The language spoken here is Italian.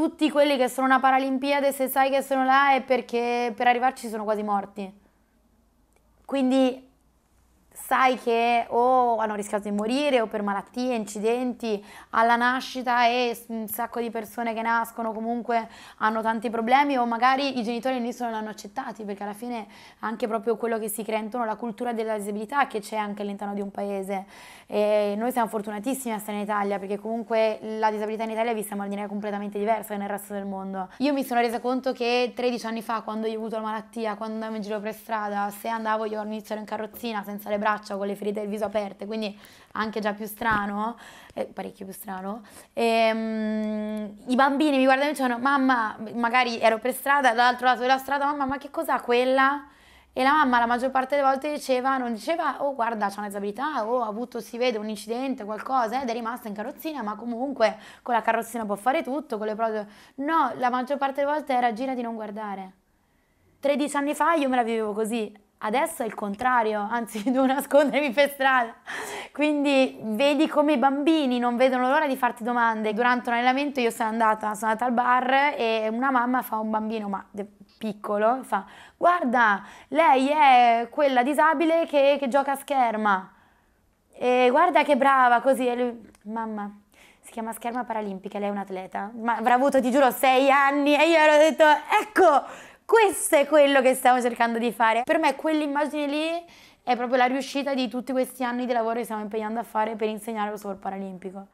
tutti quelli che sono una Paralimpiade, se sai che sono là è perché per arrivarci sono quasi morti. Quindi sai che o hanno rischiato di morire o per malattie, incidenti alla nascita e mm, un sacco di persone che nascono comunque hanno tanti problemi o magari i genitori all'inizio non l'hanno accettati perché alla fine anche proprio quello che si crea intorno alla cultura della disabilità che c'è anche all'interno di un paese e noi siamo fortunatissimi a stare in Italia perché comunque la disabilità in Italia è vista in maniera completamente diversa che nel resto del mondo. Io mi sono resa conto che 13 anni fa quando io ho avuto la malattia, quando andavo in giro per strada, se andavo io all'inizio ero in carrozzina senza le braccia braccia con le ferite del viso aperte, quindi anche già più strano, eh, parecchio più strano. E, um, I bambini mi guardavano e dicevano, mamma, magari ero per strada, dall'altro lato della strada, mamma, ma che cos'ha quella? E la mamma la maggior parte delle volte diceva, non diceva, oh guarda c'è una disabilità, o oh, ha avuto, si vede, un incidente, qualcosa, eh, ed è rimasta in carrozzina, ma comunque con la carrozzina può fare tutto, con le prove... No, la maggior parte delle volte era gira di non guardare. 13 anni fa io me la vivevo così, Adesso è il contrario, anzi devo nascondermi per strada. Quindi vedi come i bambini non vedono l'ora di farti domande. Durante un allenamento io sono andata, sono andata al bar e una mamma fa un bambino, ma piccolo, fa guarda, lei è quella disabile che, che gioca a scherma. E guarda che brava così. E lui, mamma, si chiama scherma paralimpica, lei è un atleta. Ma avrà avuto, ti giuro, sei anni e io ero detto, ecco, questo è quello che stiamo cercando di fare. Per me quell'immagine lì è proprio la riuscita di tutti questi anni di lavoro che stiamo impegnando a fare per insegnare lo sport paralimpico.